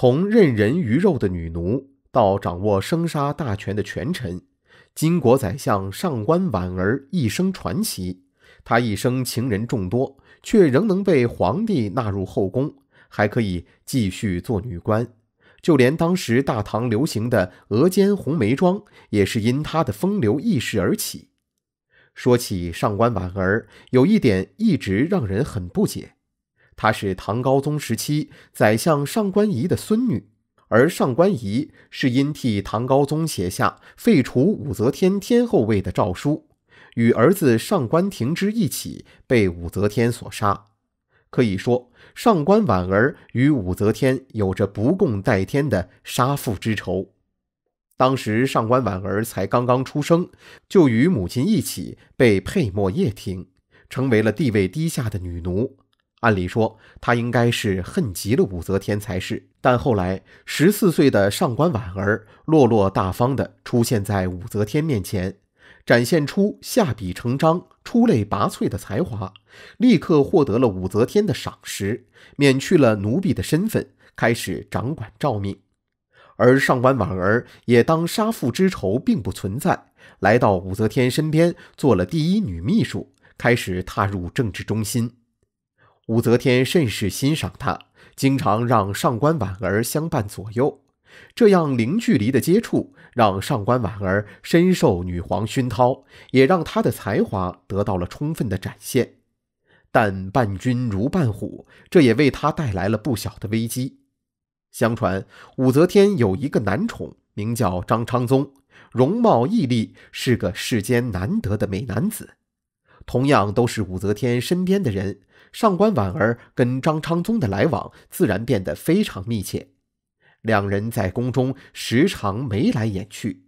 从任人鱼肉的女奴，到掌握生杀大权的权臣，金国宰相上官婉儿一生传奇。她一生情人众多，却仍能被皇帝纳入后宫，还可以继续做女官。就连当时大唐流行的额间红梅妆，也是因她的风流轶事而起。说起上官婉儿，有一点一直让人很不解。她是唐高宗时期宰相上官仪的孙女，而上官仪是因替唐高宗写下废除武则天天后位的诏书，与儿子上官庭之一起被武则天所杀。可以说，上官婉儿与武则天有着不共戴天的杀父之仇。当时，上官婉儿才刚刚出生，就与母亲一起被配没掖庭，成为了地位低下的女奴。按理说，他应该是恨极了武则天才是。但后来，十四岁的上官婉儿落落大方的出现在武则天面前，展现出下笔成章、出类拔萃的才华，立刻获得了武则天的赏识，免去了奴婢的身份，开始掌管诏命。而上官婉儿也当杀父之仇并不存在，来到武则天身边，做了第一女秘书，开始踏入政治中心。武则天甚是欣赏他，经常让上官婉儿相伴左右。这样零距离的接触，让上官婉儿深受女皇熏陶，也让她的才华得到了充分的展现。但伴君如伴虎，这也为她带来了不小的危机。相传武则天有一个男宠，名叫张昌宗，容貌毅丽，是个世间难得的美男子。同样都是武则天身边的人，上官婉儿跟张昌宗的来往自然变得非常密切。两人在宫中时常眉来眼去。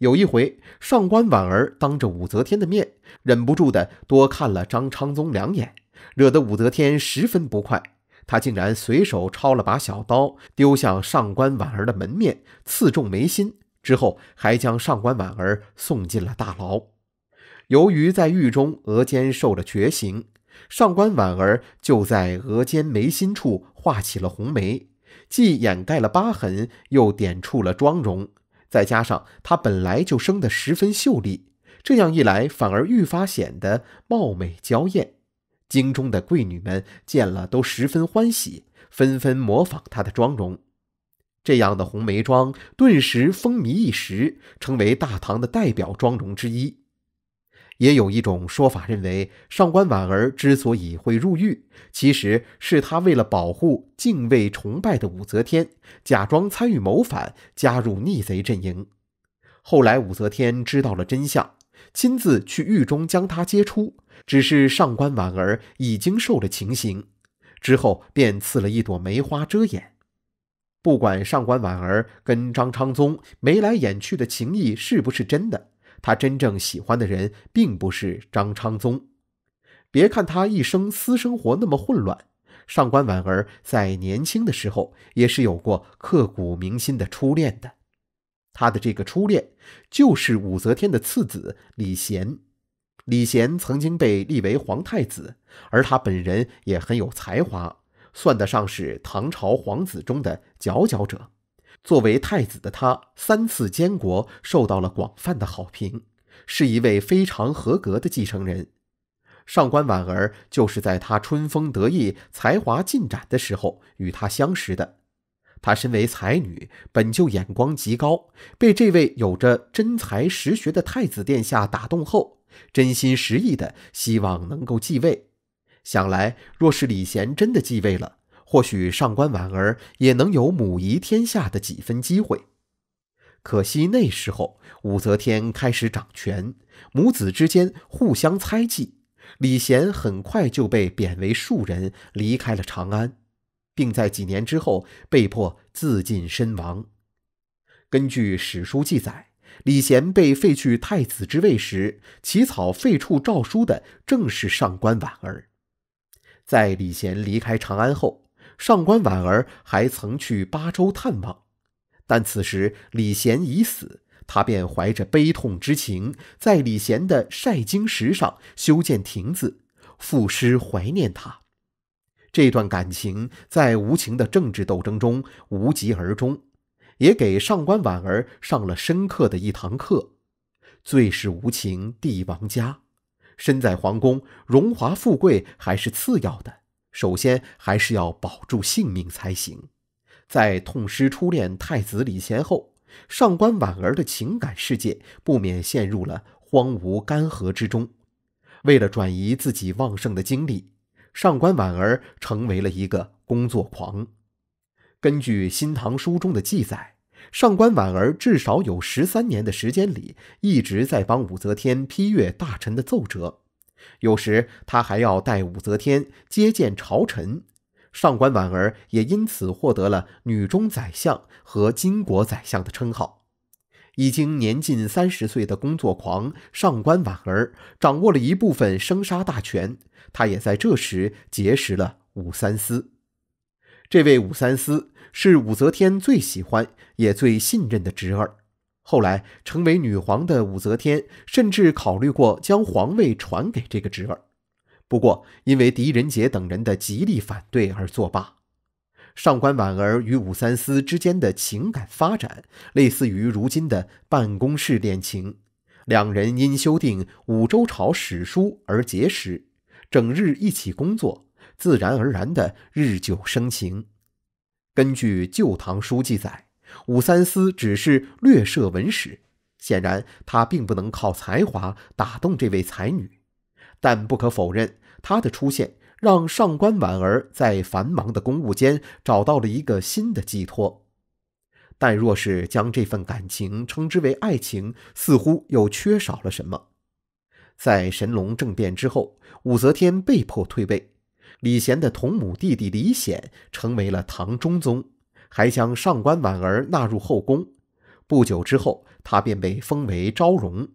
有一回，上官婉儿当着武则天的面，忍不住的多看了张昌宗两眼，惹得武则天十分不快。她竟然随手抄了把小刀，丢向上官婉儿的门面，刺中眉心之后，还将上官婉儿送进了大牢。由于在狱中额间受了绝刑，上官婉儿就在额间眉心处画起了红眉，既掩盖了疤痕，又点出了妆容。再加上她本来就生得十分秀丽，这样一来反而愈发显得貌美娇艳。京中的贵女们见了都十分欢喜，纷纷模仿她的妆容。这样的红眉妆顿时风靡一时，成为大唐的代表妆容之一。也有一种说法认为，上官婉儿之所以会入狱，其实是他为了保护敬畏崇拜的武则天，假装参与谋反，加入逆贼阵营。后来武则天知道了真相，亲自去狱中将他接出，只是上官婉儿已经受了情刑，之后便赐了一朵梅花遮掩。不管上官婉儿跟张昌宗眉来眼去的情谊是不是真的。他真正喜欢的人并不是张昌宗。别看他一生私生活那么混乱，上官婉儿在年轻的时候也是有过刻骨铭心的初恋的。他的这个初恋就是武则天的次子李贤。李贤曾经被立为皇太子，而他本人也很有才华，算得上是唐朝皇子中的佼佼者。作为太子的他三次监国，受到了广泛的好评，是一位非常合格的继承人。上官婉儿就是在他春风得意、才华尽展的时候与他相识的。他身为才女，本就眼光极高，被这位有着真才实学的太子殿下打动后，真心实意的希望能够继位。想来，若是李贤真的继位了，或许上官婉儿也能有母仪天下的几分机会，可惜那时候武则天开始掌权，母子之间互相猜忌，李贤很快就被贬为庶人，离开了长安，并在几年之后被迫自尽身亡。根据史书记载，李贤被废去太子之位时，起草废黜诏书的正是上官婉儿。在李贤离开长安后，上官婉儿还曾去巴州探望，但此时李贤已死，她便怀着悲痛之情，在李贤的晒经石上修建亭子，赋诗怀念他。这段感情在无情的政治斗争中无疾而终，也给上官婉儿上了深刻的一堂课：最是无情帝王家，身在皇宫，荣华富贵还是次要的。首先还是要保住性命才行。在痛失初恋太子李贤后，上官婉儿的情感世界不免陷入了荒芜干涸之中。为了转移自己旺盛的精力，上官婉儿成为了一个工作狂。根据《新唐书》中的记载，上官婉儿至少有十三年的时间里一直在帮武则天批阅大臣的奏折。有时他还要代武则天接见朝臣，上官婉儿也因此获得了“女中宰相”和“巾帼宰相”的称号。已经年近三十岁的工作狂上官婉儿掌握了一部分生杀大权，她也在这时结识了武三思。这位武三思是武则天最喜欢也最信任的侄儿。后来成为女皇的武则天，甚至考虑过将皇位传给这个侄儿，不过因为狄仁杰等人的极力反对而作罢。上官婉儿与武三思之间的情感发展，类似于如今的办公室恋情。两人因修订五周朝史书而结识，整日一起工作，自然而然的日久生情。根据《旧唐书》记载。武三思只是略涉文史，显然他并不能靠才华打动这位才女。但不可否认，他的出现让上官婉儿在繁忙的公务间找到了一个新的寄托。但若是将这份感情称之为爱情，似乎又缺少了什么。在神龙政变之后，武则天被迫退位，李贤的同母弟弟李显成为了唐中宗。还将上官婉儿纳入后宫，不久之后，她便被封为昭容。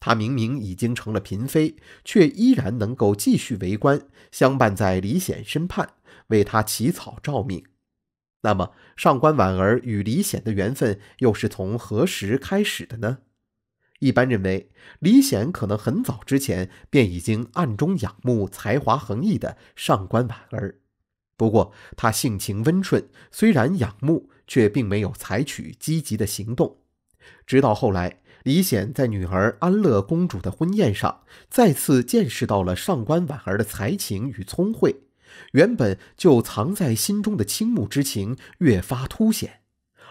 她明明已经成了嫔妃，却依然能够继续为官，相伴在李显身畔，为他起草诏命。那么，上官婉儿与李显的缘分又是从何时开始的呢？一般认为，李显可能很早之前便已经暗中仰慕才华横溢的上官婉儿。不过，他性情温顺，虽然仰慕，却并没有采取积极的行动。直到后来，李显在女儿安乐公主的婚宴上，再次见识到了上官婉儿的才情与聪慧，原本就藏在心中的倾慕之情越发凸显。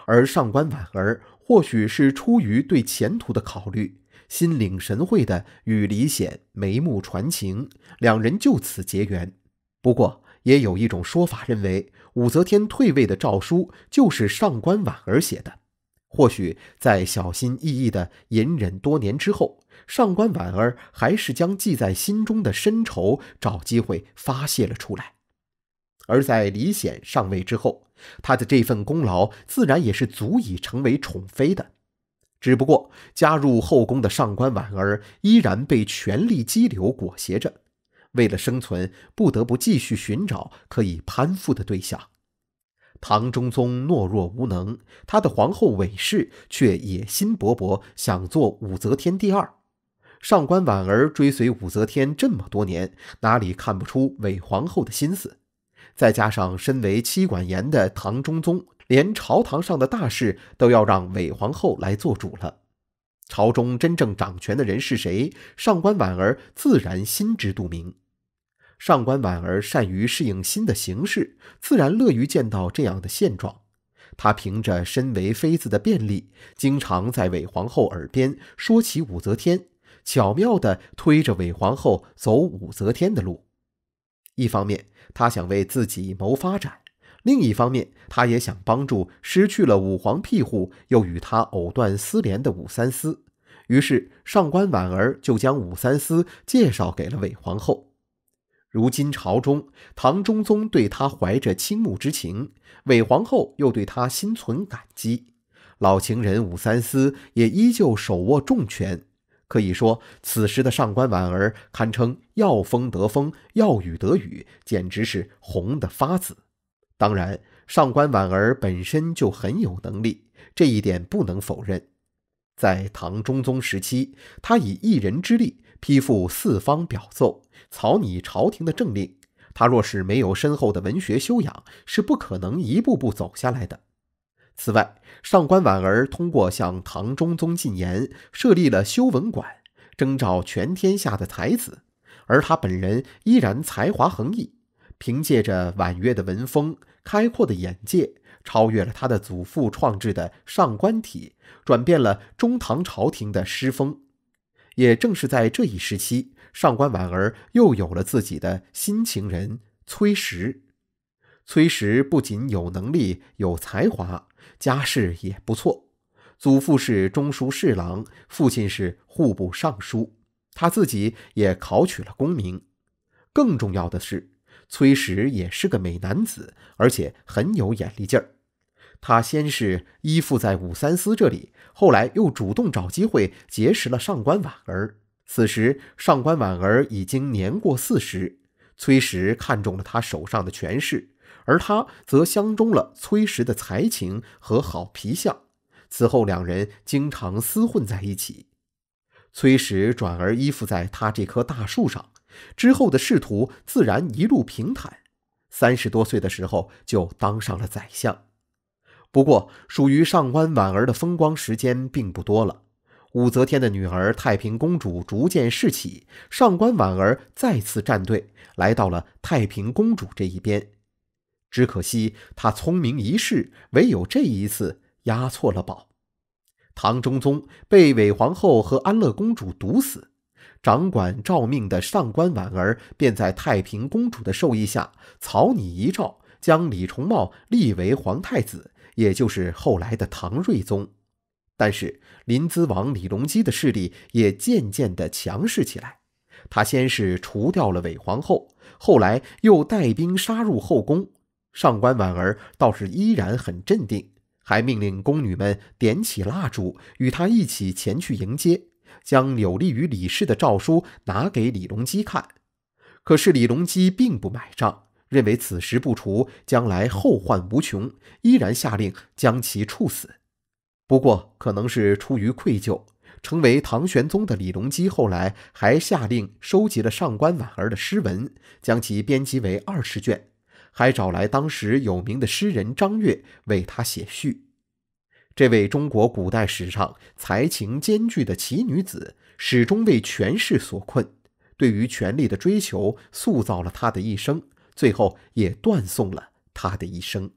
而上官婉儿或许是出于对前途的考虑，心领神会的与李显眉目传情，两人就此结缘。不过，也有一种说法认为，武则天退位的诏书就是上官婉儿写的。或许在小心翼翼的隐忍多年之后，上官婉儿还是将记在心中的深仇找机会发泄了出来。而在李显上位之后，他的这份功劳自然也是足以成为宠妃的。只不过，加入后宫的上官婉儿依然被权力激流裹挟着。为了生存，不得不继续寻找可以攀附的对象。唐中宗懦弱无能，他的皇后韦氏却野心勃勃，想做武则天第二。上官婉儿追随武则天这么多年，哪里看不出韦皇后的心思？再加上身为妻管严的唐中宗，连朝堂上的大事都要让韦皇后来做主了。朝中真正掌权的人是谁？上官婉儿自然心知肚明。上官婉儿善于适应新的形势，自然乐于见到这样的现状。她凭着身为妃子的便利，经常在韦皇后耳边说起武则天，巧妙地推着韦皇后走武则天的路。一方面，她想为自己谋发展；另一方面，她也想帮助失去了武皇庇护又与他藕断丝连的武三思。于是，上官婉儿就将武三思介绍给了韦皇后。如今朝中，唐中宗对他怀着倾慕之情，韦皇后又对他心存感激，老情人武三思也依旧手握重权，可以说，此时的上官婉儿堪称要风得风，要雨得雨，简直是红得发紫。当然，上官婉儿本身就很有能力，这一点不能否认。在唐中宗时期，他以一人之力。批复四方表奏，草拟朝廷的政令。他若是没有深厚的文学修养，是不可能一步步走下来的。此外，上官婉儿通过向唐中宗进言，设立了修文馆，征召全天下的才子。而他本人依然才华横溢，凭借着婉约的文风、开阔的眼界，超越了他的祖父创制的上官体，转变了中唐朝廷的诗风。也正是在这一时期，上官婉儿又有了自己的新情人崔石。崔石不仅有能力、有才华，家世也不错，祖父是中书侍郎，父亲是户部尚书，他自己也考取了功名。更重要的是，崔石也是个美男子，而且很有眼力劲儿。他先是依附在武三思这里，后来又主动找机会结识了上官婉儿。此时，上官婉儿已经年过四十，崔实看中了他手上的权势，而他则相中了崔实的才情和好皮相。此后，两人经常厮混在一起。崔实转而依附在他这棵大树上，之后的仕途自然一路平坦。三十多岁的时候，就当上了宰相。不过，属于上官婉儿的风光时间并不多了。武则天的女儿太平公主逐渐侍起，上官婉儿再次站队，来到了太平公主这一边。只可惜她聪明一世，唯有这一次押错了宝。唐中宗被韦皇后和安乐公主毒死，掌管诏命的上官婉儿便在太平公主的授意下草拟遗诏，将李重茂立为皇太子。也就是后来的唐睿宗，但是临淄王李隆基的势力也渐渐的强势起来。他先是除掉了韦皇后，后来又带兵杀入后宫。上官婉儿倒是依然很镇定，还命令宫女们点起蜡烛，与他一起前去迎接，将有利于李氏的诏书拿给李隆基看。可是李隆基并不买账。认为此时不除，将来后患无穷，依然下令将其处死。不过，可能是出于愧疚，成为唐玄宗的李隆基后来还下令收集了上官婉儿的诗文，将其编辑为二十卷，还找来当时有名的诗人张悦为他写序。这位中国古代史上才情兼具的奇女子，始终为权势所困，对于权力的追求塑造了她的一生。最后，也断送了他的一生。